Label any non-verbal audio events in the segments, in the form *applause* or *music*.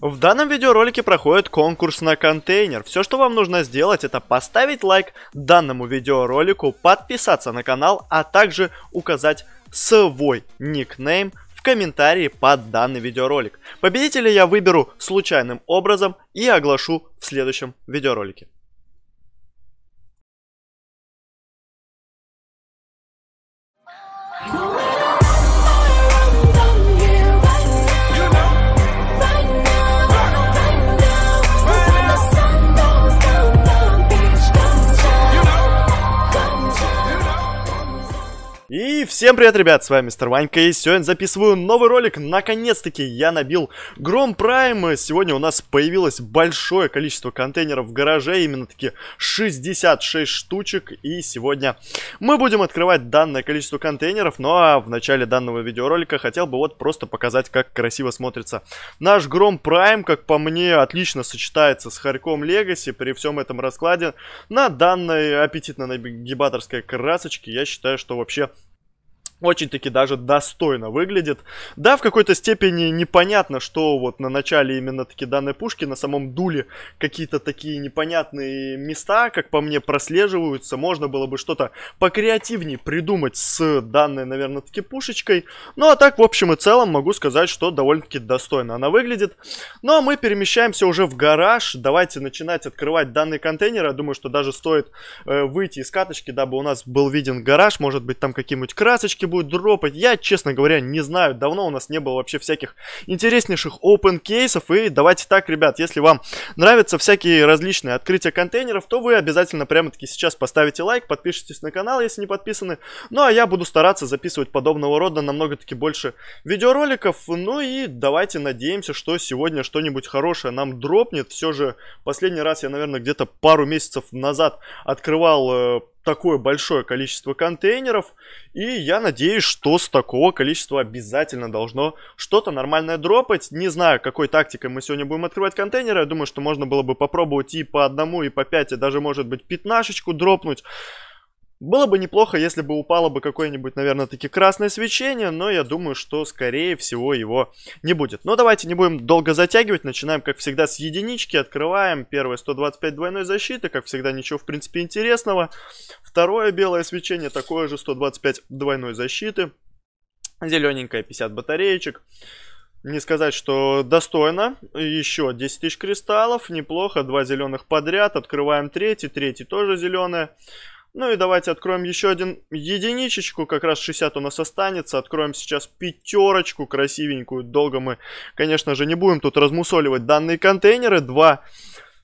В данном видеоролике проходит конкурс на контейнер. Все, что вам нужно сделать, это поставить лайк данному видеоролику, подписаться на канал, а также указать свой никнейм в комментарии под данный видеоролик. Победителя я выберу случайным образом и оглашу в следующем видеоролике. Всем привет, ребят, с вами Мистер Ванька, и сегодня записываю новый ролик. Наконец-таки я набил Гром Прайм. Сегодня у нас появилось большое количество контейнеров в гараже, именно-таки 66 штучек. И сегодня мы будем открывать данное количество контейнеров. Ну а в начале данного видеоролика хотел бы вот просто показать, как красиво смотрится наш Гром Прайм. Как по мне, отлично сочетается с Харьком Легаси при всем этом раскладе. На данной аппетитно-нагибаторской красочке я считаю, что вообще очень-таки даже достойно выглядит. Да, в какой-то степени непонятно, что вот на начале именно таки данной пушки, на самом дуле какие-то такие непонятные места, как по мне, прослеживаются. Можно было бы что-то покреативнее придумать с данной, наверное, таки пушечкой. Ну а так, в общем и целом, могу сказать, что довольно-таки достойно она выглядит. Ну а мы перемещаемся уже в гараж. Давайте начинать открывать данный контейнер. Я думаю, что даже стоит э, выйти из каточки, дабы у нас был виден гараж. Может быть, там какие-нибудь красочки новости будет дропать. Я, честно говоря, не знаю. Давно у нас не было вообще всяких интереснейших open кейсов. И давайте так, ребят, если вам нравятся всякие различные открытия контейнеров, то вы обязательно прямо-таки сейчас поставите лайк, подпишитесь на канал, если не подписаны. Ну, а я буду стараться записывать подобного рода намного-таки больше видеороликов. Ну и давайте надеемся, что сегодня что-нибудь хорошее нам дропнет. Все же последний раз я, наверное, где-то пару месяцев назад открывал э, такое большое количество контейнеров, и я надеюсь, что с такого количества обязательно должно что-то нормальное дропать. Не знаю, какой тактикой мы сегодня будем открывать контейнеры, я думаю, что можно было бы попробовать и по одному, и по пять, и даже, может быть, пятнашечку дропнуть. Было бы неплохо, если бы упало бы какое-нибудь, наверное, таки красное свечение, но я думаю, что скорее всего его не будет. Но давайте не будем долго затягивать, начинаем, как всегда, с единички, открываем. Первое 125 двойной защиты, как всегда, ничего в принципе интересного. Второе белое свечение, такое же 125 двойной защиты. Зелененькая 50 батареечек. Не сказать, что достойно. Еще 10 тысяч кристаллов, неплохо, два зеленых подряд. Открываем третий, третий тоже зеленая. Ну и давайте откроем еще один единичечку, как раз 60 у нас останется. Откроем сейчас пятерочку красивенькую. Долго мы, конечно же, не будем тут размусоливать данные контейнеры. Два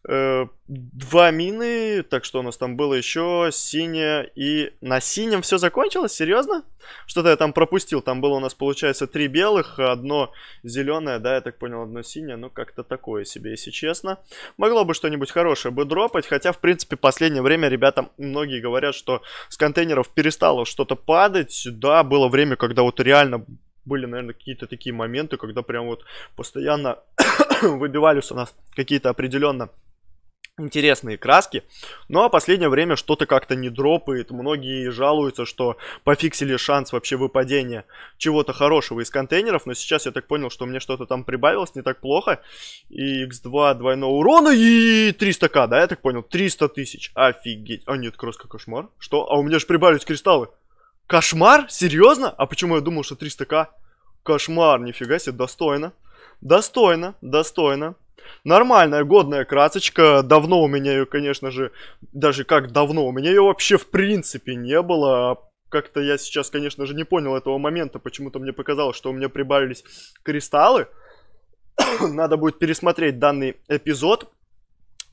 Э, два мины, так что у нас там было еще синее и на синем все закончилось, серьезно? Что-то я там пропустил, там было у нас получается три белых, одно зеленое, да, я так понял, одно синее, ну как-то такое себе, если честно. Могло бы что-нибудь хорошее бы дропать, хотя в принципе в последнее время ребята многие говорят, что с контейнеров перестало что-то падать, да, было время, когда вот реально были, наверное, какие-то такие моменты, когда прям вот постоянно *coughs* выбивались у нас какие-то определенно интересные краски. Ну а последнее время что-то как-то не дропает. Многие жалуются, что пофиксили шанс вообще выпадения чего-то хорошего из контейнеров. Но сейчас я так понял, что мне что-то там прибавилось не так плохо. И x2 двойного урона и 300к, да, я так понял? 300 тысяч. Офигеть. А нет, краска кошмар. Что? А у меня же прибавились кристаллы. Кошмар? Серьезно? А почему я думал, что 300к? Кошмар, нифига себе, достойно. Достойно, достойно. Нормальная, годная красочка. Давно у меня ее, конечно же, даже как давно, у меня ее вообще в принципе не было. А как-то я сейчас, конечно же, не понял этого момента. Почему-то мне показалось, что у меня прибавились кристаллы. *coughs* Надо будет пересмотреть данный эпизод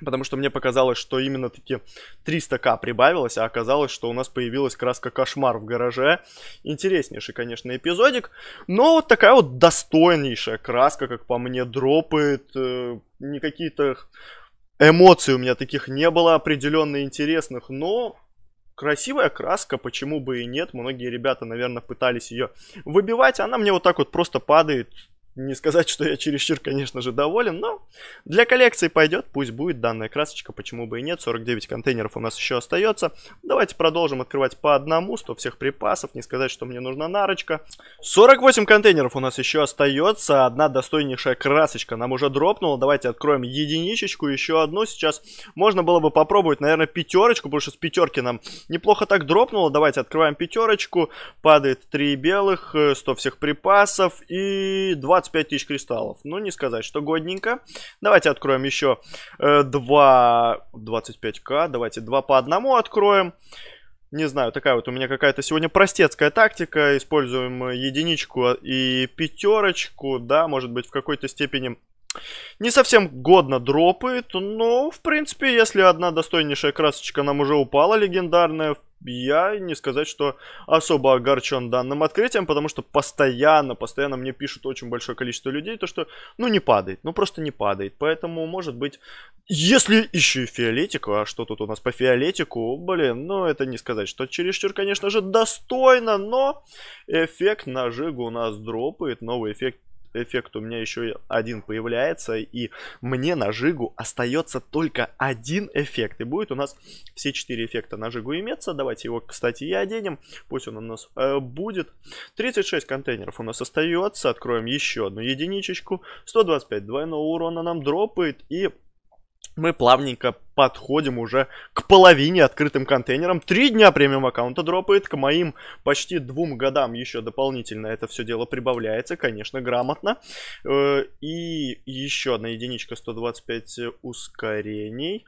Потому что мне показалось, что именно таки 300к прибавилось, а оказалось, что у нас появилась краска «Кошмар в гараже». Интереснейший, конечно, эпизодик, но вот такая вот достойнейшая краска, как по мне, дропает. Э, не то эмоций у меня таких не было определенно интересных, но красивая краска, почему бы и нет. Многие ребята, наверное, пытались ее выбивать, она мне вот так вот просто падает не сказать, что я чересчур, конечно же, доволен, но для коллекции пойдет, пусть будет данная красочка, почему бы и нет. 49 контейнеров у нас еще остается. Давайте продолжим открывать по одному, 100 всех припасов, не сказать, что мне нужна нарочка. 48 контейнеров у нас еще остается, одна достойнейшая красочка нам уже дропнула. Давайте откроем единичечку, еще одну сейчас. Можно было бы попробовать, наверное, пятерочку, потому что с пятерки нам неплохо так дропнуло. Давайте открываем пятерочку, падает 3 белых, 100 э, всех припасов и 20 25 тысяч кристаллов. Ну, не сказать, что годненько. Давайте откроем еще э, 2... 25к. Давайте 2 по одному откроем. Не знаю, такая вот у меня какая-то сегодня простецкая тактика. Используем единичку и пятерочку, да, может быть, в какой-то степени не совсем годно дропает, но, в принципе, если одна достойнейшая красочка нам уже упала легендарная, я не сказать, что особо огорчен данным открытием, потому что постоянно, постоянно мне пишут очень большое количество людей, то что, ну, не падает, ну, просто не падает. Поэтому, может быть, если еще и фиолетику, а что тут у нас по фиолетику, блин, ну, это не сказать, что чересчур, конечно же, достойно, но эффект нажига у нас дропает, новый эффект эффект у меня еще один появляется, и мне на жигу остается только один эффект, и будет у нас все четыре эффекта на жигу иметься, давайте его, кстати, и оденем, пусть он у нас э, будет. 36 контейнеров у нас остается, откроем еще одну единичечку, 125 двойного урона нам дропает, и мы плавненько подходим уже к половине открытым контейнерам. Три дня премиум аккаунта дропает, к моим почти двум годам еще дополнительно это все дело прибавляется, конечно, грамотно. Э, и еще одна единичка 125 ускорений.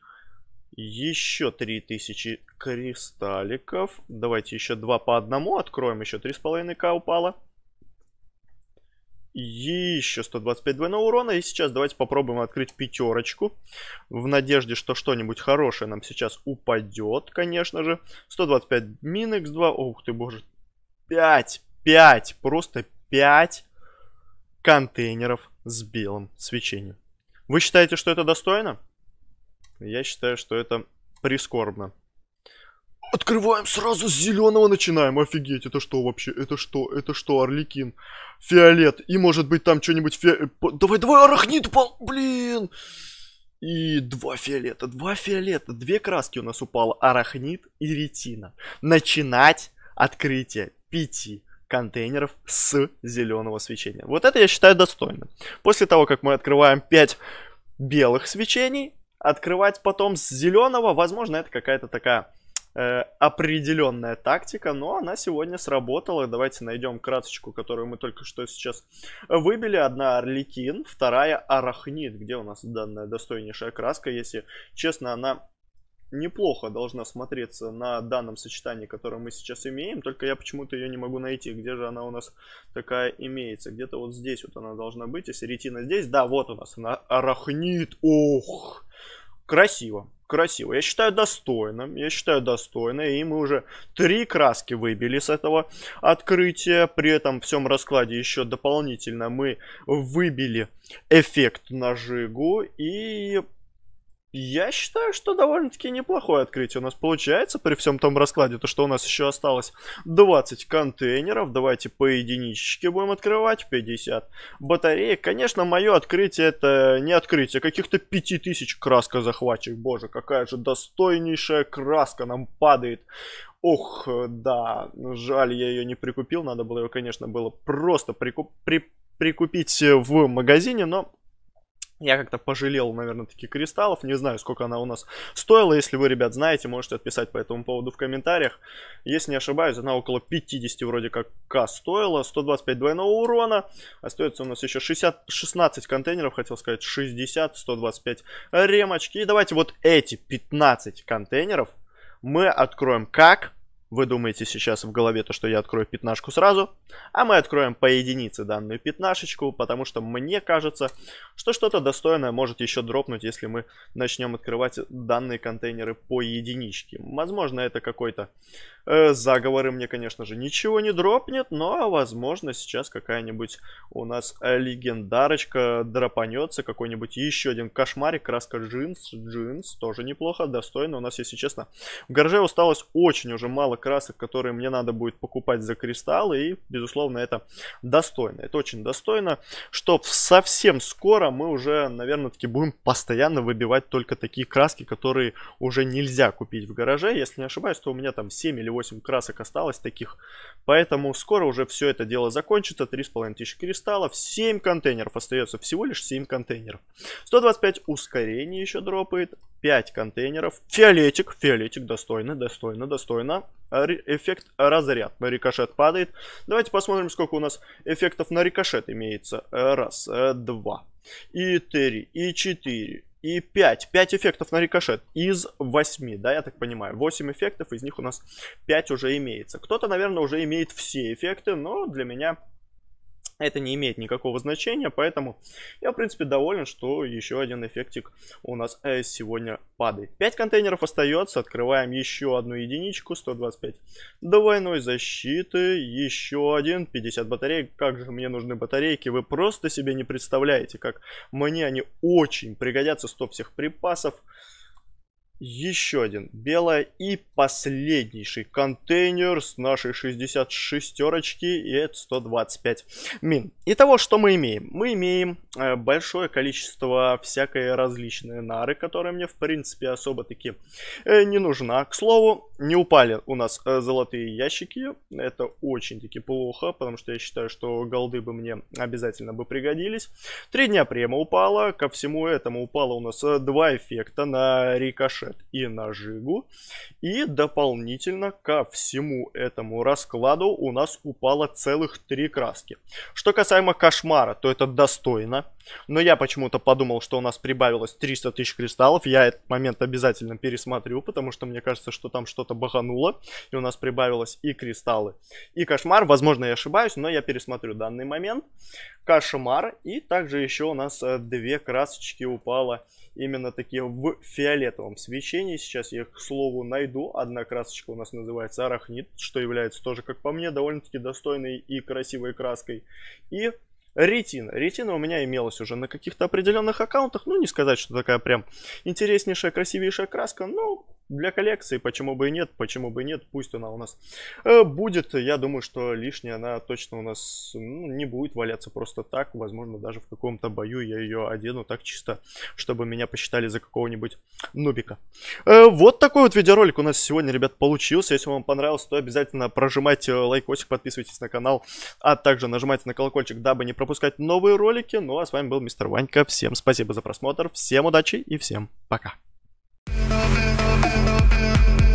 Еще 3000 кристалликов. Давайте еще два по одному откроем. Еще 3,5к упало. И еще 125 двойного урона. И сейчас давайте попробуем открыть пятерочку. В надежде, что что-нибудь хорошее нам сейчас упадет, конечно же. 125 мин x2. Ух ты, боже. 5, 5, просто 5 контейнеров с белым свечением. Вы считаете, что это достойно? Я считаю, что это прискорбно. Открываем сразу с зеленого начинаем. Офигеть, это что вообще? Это что? Это что, Орликин? Фиолет. И может быть там что-нибудь фи... Э, давай, давай, арахнит упал. Блин. И два фиолета, два фиолета, две краски у нас упало. Арахнит и ретина. Начинать открытие пяти контейнеров с зеленого свечения. Вот это я считаю достойно. После того, как мы открываем 5 белых свечений, открывать потом с зеленого, возможно, это какая-то такая э, определенная тактика, но она сегодня сработала. Давайте найдем красочку, которую мы только что сейчас выбили. Одна Орликин, вторая Арахнит, где у нас данная достойнейшая краска. Если честно, она неплохо должна смотреться на данном сочетании, которое мы сейчас имеем, только я почему-то ее не могу найти. Где же она у нас такая имеется? Где-то вот здесь вот она должна быть, если ретина здесь. Да, вот у нас она арахнит. Ох, красиво красиво. Я считаю достойным, я считаю достойно, и мы уже три краски выбили с этого открытия. При этом в всем раскладе еще дополнительно мы выбили эффект на и я считаю, что довольно-таки неплохое открытие у нас получается при всем том раскладе, то что у нас еще осталось 20 контейнеров, давайте по единичке будем открывать, 50 батареек. Конечно, мое открытие это не открытие, а каких-то 5000 краска захватчик, боже, какая же достойнейшая краска нам падает. Ох, да, жаль, я ее не прикупил, надо было ее, конечно, было просто прикуп... при... прикупить в магазине, но я как-то пожалел, наверное, таких кристаллов. Не знаю, сколько она у нас стоила. Если вы, ребят, знаете, можете отписать по этому поводу в комментариях. Если не ошибаюсь, она около 50 вроде как К стоила. 125 двойного урона. Остается у нас еще 60, 16 контейнеров, хотел сказать 60, 125 ремочки. И давайте вот эти 15 контейнеров мы откроем как вы думаете сейчас в голове то, что я открою пятнашку сразу, а мы откроем по единице данную пятнашечку, потому что мне кажется, что что-то достойное может еще дропнуть, если мы начнем открывать данные контейнеры по единичке. Возможно, это какой-то э, заговор, и мне, конечно же, ничего не дропнет, но, возможно, сейчас какая-нибудь у нас легендарочка дропанется, какой-нибудь еще один кошмарик, краска джинс, джинс, тоже неплохо, достойно. У нас, если честно, в гараже осталось очень уже мало красок, которые мне надо будет покупать за кристаллы. И, безусловно, это достойно. Это очень достойно, что совсем скоро мы уже, наверное, таки будем постоянно выбивать только такие краски, которые уже нельзя купить в гараже. Если не ошибаюсь, то у меня там 7 или 8 красок осталось таких. Поэтому скоро уже все это дело закончится. 3,5 тысячи кристаллов, 7 контейнеров остается, всего лишь 7 контейнеров. 125 ускорений еще дропает, 5 контейнеров. Фиолетик, фиолетик, достойно, достойно, достойно. Эффект разряд. Рикошет падает. Давайте посмотрим, сколько у нас эффектов на рикошет имеется. Э, раз, э, два, и три, и четыре, и пять пять эффектов на рикошет из восьми да, я так понимаю. восемь эффектов, из них у нас пять уже имеется. Кто-то, наверное, уже имеет все эффекты, но для меня это не имеет никакого значения, поэтому я, в принципе, доволен, что еще один эффектик у нас э, сегодня падает. 5 контейнеров остается, открываем еще одну единичку, 125 двойной защиты, еще один, 50 батареек. Как же мне нужны батарейки, вы просто себе не представляете, как мне они очень пригодятся, 100 всех припасов. Еще один. Белая и последнейший контейнер с нашей 66-очки. И это 125 мин. Итого, что мы имеем? Мы имеем э, большое количество всякой различной нары, которая мне, в принципе, особо-таки э, не нужна. К слову, не упали у нас э, золотые ящики. Это очень-таки плохо, потому что я считаю, что голды бы мне обязательно бы пригодились. Три дня према упала. Ко всему этому упало у нас э, два эффекта на рикошет сюжет и на И дополнительно ко всему этому раскладу у нас упало целых три краски. Что касаемо кошмара, то это достойно. Но я почему-то подумал, что у нас прибавилось 300 тысяч кристаллов. Я этот момент обязательно пересмотрю, потому что мне кажется, что там что-то бахануло. И у нас прибавилось и кристаллы, и кошмар. Возможно, я ошибаюсь, но я пересмотрю данный момент. Кошмар. И также еще у нас э, две красочки упало именно такие в фиолетовом свече печенье. Сейчас я, к слову, найду. Одна красочка у нас называется арахнит, что является тоже, как по мне, довольно-таки достойной и красивой краской. И ретина. Ретина у меня имелась уже на каких-то определенных аккаунтах. Ну, не сказать, что такая прям интереснейшая, красивейшая краска, но для коллекции, почему бы и нет, почему бы и нет, пусть она у нас э, будет. Я думаю, что лишняя она точно у нас ну, не будет валяться просто так. Возможно, даже в каком-то бою я ее одену так чисто, чтобы меня посчитали за какого-нибудь нубика. Э, вот такой вот видеоролик у нас сегодня, ребят, получился. Если вам понравился, то обязательно прожимайте лайкосик, подписывайтесь на канал, а также нажимайте на колокольчик, дабы не пропускать новые ролики. Ну а с вами был мистер Ванька. Всем спасибо за просмотр, всем удачи и всем пока. Música